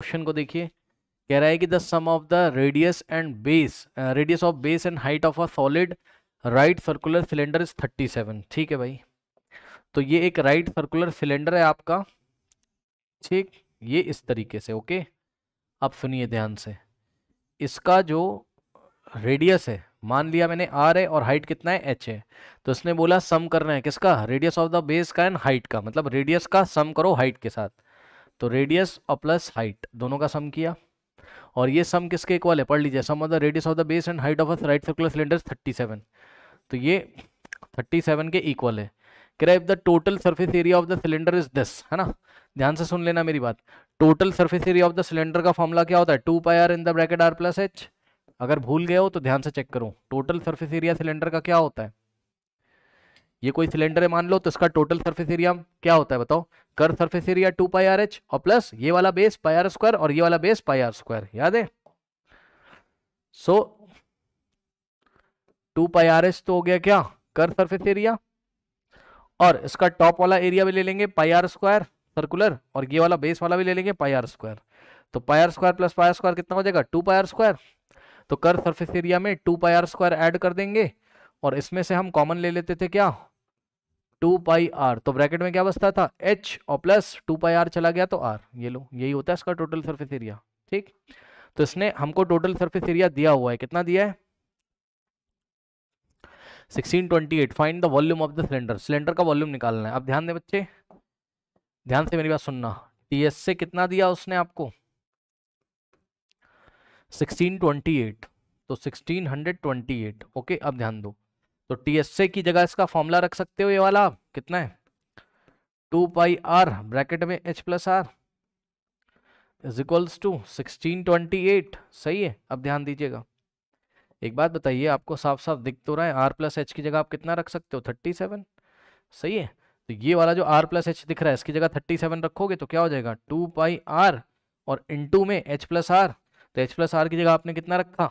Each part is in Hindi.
क्वेश्चन को देखिए कह रहा है कि the sum of the radius and base radius of base and height of a solid right circular cylinder is thirty seven ठीक है भाई तो ये एक राइट सर्कुलर सिलेंडर है आपका ठीक ये इस तरीके से ओके आप सुनिए ध्यान से इसका जो रेडियस है मान लिया मैंने आर है और हाइट कितना है एच है तो इसने बोला सम करना है किसका रेडियस ऑफ द बेस का एंड हाइट का मतलब रेडियस का सम करो हाइट के साथ तो रेडियस और प्लस हाइट दोनों का सम किया और ये सम किसके इक्वल है पढ़ लीजिए sum of the radius of the base and height of a right circular cylinder thirty seven तो ये थर्टी सेवन के इक्वल है कह if the total surface area of the cylinder is this है ना ध्यान से सुन लेना मेरी बात total surface area of the cylinder का फॉर्मूला क्या होता है two pi r in the bracket r plus h अगर भूल गए हो तो ध्यान से चेक करो टोटल सर्फेस एरिया सिलेंडर का क्या होता है ये कोई सिलेंडर है मान लो तो इसका टोटल सर्फेस एरिया क्या होता है बताओ कर surface area two pi r h और प्लस ये वाला बेस पाई आर स्क्वायर और ये वाला बेस पाई आर स्क्वायर याद है so two pi r h तो हो गया क्या कर सर्फेस एरिया और इसका टॉप वाला एरिया भी ले लेंगे पाई आर स्क्वायर सर्कुलर और ये वाला बेस वाला भी ले लेंगे पाई आर स्क्वायर तो pi r square plus pi r square कितना हो जाएगा टू पाई आर स्क्वायर तो कर सर्फेस एरिया में two pi r square add कर देंगे और इसमें से हम कॉमन ले लेते थे क्या टू पाई आर तो ब्रैकेट में क्या बचता था एच और प्लस टू पाई आर चला गया तो आर ये लो यही होता है इसका टोटल सर्फेस एरिया ठीक तो इसने हमको टोटल सर्फेस एरिया दिया हुआ है कितना दिया है 1628 find the volume of the cylinder cylinder का वॉल्यूम निकालना है अब ध्यान दें बच्चे ध्यान से मेरी बात सुनना टीएस से कितना दिया उसने आपको 1628 तो 1628 ओके अब ध्यान दो तो टी एस ए की जगह इसका फॉर्मूला रख सकते हो ये वाला आप कितना है टू पाई आर ब्रैकेट में h plus r is equals to sixteen twenty eight सही है अब ध्यान दीजिएगा एक बात बताइए आपको साफ साफ दिख तो रहा है आर प्लस एच की जगह आप कितना रख सकते हो थर्टी सेवन सही है तो ये वाला जो आर प्लस एच दिख रहा है इसकी जगह थर्टी सेवन रखोगे तो क्या हो जाएगा टू पाई आर और इंटू में एच प्लस आर तो एच प्लस आर की जगह आपने कितना रखा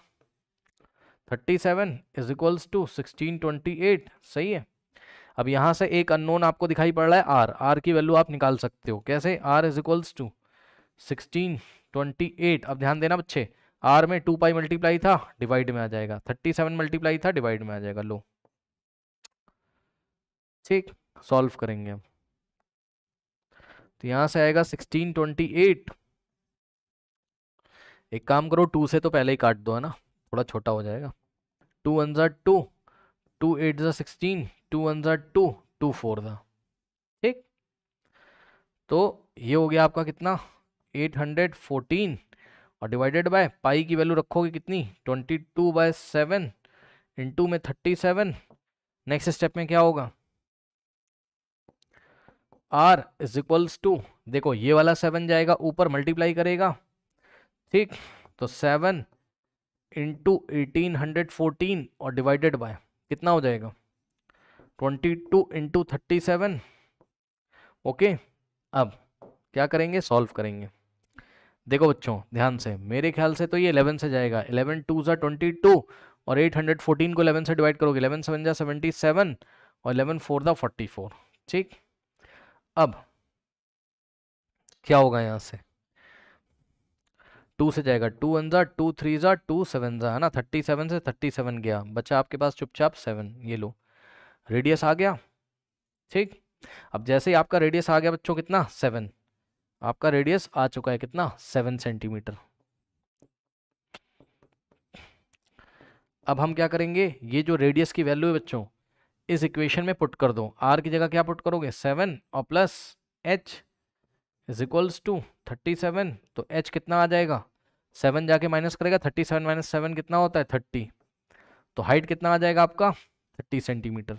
thirty seven is equals to sixteen twenty eight सही है अब यहाँ से एक अननोन आपको दिखाई पड़ रहा है आर आर की वैल्यू आप निकाल सकते हो कैसे r is equals to sixteen twenty eight अब ध्यान देना बच्चे आर में टू पाई मल्टीप्लाई था डिवाइड में आ जाएगा थर्टी सेवन मल्टीप्लाई था डिवाइड में आ जाएगा लो ठीक सॉल्व करेंगे हम तो यहाँ से आएगा सिक्सटीन ट्वेंटी एट एक काम करो टू से तो पहले ही काट दो है ना थोड़ा छोटा हो जाएगा टू वन ज़ा टू टू एट ज़ा सिक्सटीन टू वन ज़ा टू टू फोर ज़ा ठीक तो ये हो गया आपका कितना एट हंड्रेड फोर्टीन और डिवाइडेड बाय पाई की वैल्यू रखोगे कितनी twenty two by seven into में थर्टी सेवन नेक्स्ट स्टेप में क्या होगा आर इज इक्वल्स टू देखो ये वाला सेवन जाएगा ऊपर मल्टीप्लाई करेगा ठीक तो seven into eighteen hundred fourteen और डिवाइडेड बाय कितना हो जाएगा twenty two into thirty seven okay अब क्या करेंगे सॉल्व करेंगे देखो बच्चों ध्यान से मेरे ख्याल से तो ये इलेवन से जाएगा इलेवन टू जो ट्वेंटी टू और एट हंड्रेड फोर्टीन को इलेवन से डिवाइड करोगे इलेवन सेवन ज़ा सेवेंटी सेवन और इलेवन फोर दा फोर्टी फोर ठीक अब क्या होगा यहाँ से टू से जाएगा टू वन ज़ा टू थ्री ज़ा टू सेवन ज़ा है ना थर्टी सेवन से थर्टी सेवन गया बच्चा आपके पास चुपचाप सेवन ये लो रेडियस आ गया ठीक अब जैसे ही आपका रेडियस आ गया बच्चों कितना सेवन आपका रेडियस आ चुका है कितना सेवन सेंटीमीटर अब हम क्या करेंगे ये जो रेडियस की वैल्यू है बच्चों इस इक्वेशन में पुट कर दो आर की जगह क्या पुट करोगे सेवन और plus h is equals to thirty seven तो एच कितना आ जाएगा सेवन जाके माइनस करेगा थर्टी सेवन माइनस सेवन कितना होता है थर्टी तो हाइट कितना आ जाएगा आपका थर्टी सेंटीमीटर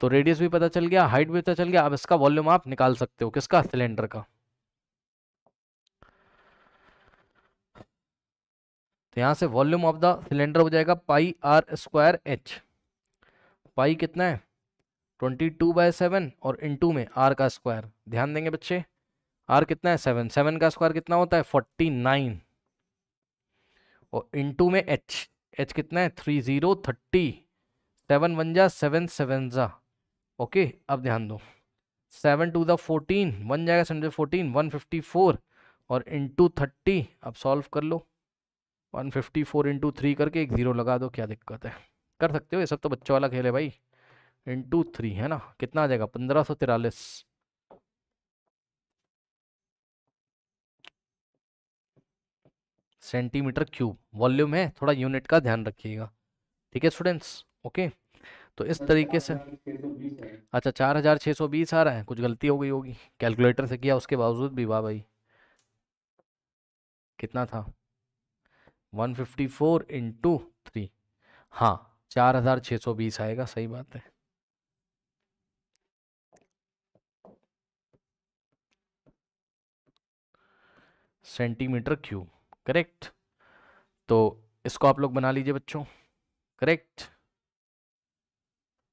तो रेडियस भी पता चल गया हाइट भी पता चल गया अब इसका वॉल्यूम आप निकाल सकते हो किसका सिलेंडर का तो यहाँ से वॉल्यूम ऑफ द सिलेंडर हो जाएगा pi r square h pi कितना है ट्वेंटी टू बाय सेवन और इंटू में आर का स्क्वायर ध्यान देंगे बच्चे आर कितना है सेवन सेवन का स्क्वायर कितना होता है फोर्टी नाइन और इंटू में एच एच कितना है three zero thirty seven one जा सेवन सेवन जा ओके अब ध्यान दो सेवन टू द फोर्टीन वन जाएगा seven fourteen one fifty four और इंटू थर्टी अब सॉल्व कर लो one fifty four into three करके एक ज़ीरो लगा दो क्या दिक्कत है कर सकते हो ये सब तो बच्चों वाला खेल है भाई इंटू थ्री है ना कितना आ जाएगा पंद्रह सौ तिरालीस सेंटीमीटर क्यूब वॉल्यूम है थोड़ा यूनिट का ध्यान रखिएगा ठीक है स्टूडेंट्स ओके तो इस तरीके से अच्छा चार हज़ार छः सौ बीस आ रहा है कुछ गलती हो गई होगी कैलकुलेटर से किया उसके बावजूद भी वाह भाई कितना था one fifty four into three हाँ चार हज़ार छः सौ बीस आएगा सही बात है सेंटीमीटर क्यूब करेक्ट तो इसको आप लोग बना लीजिए बच्चों करेक्ट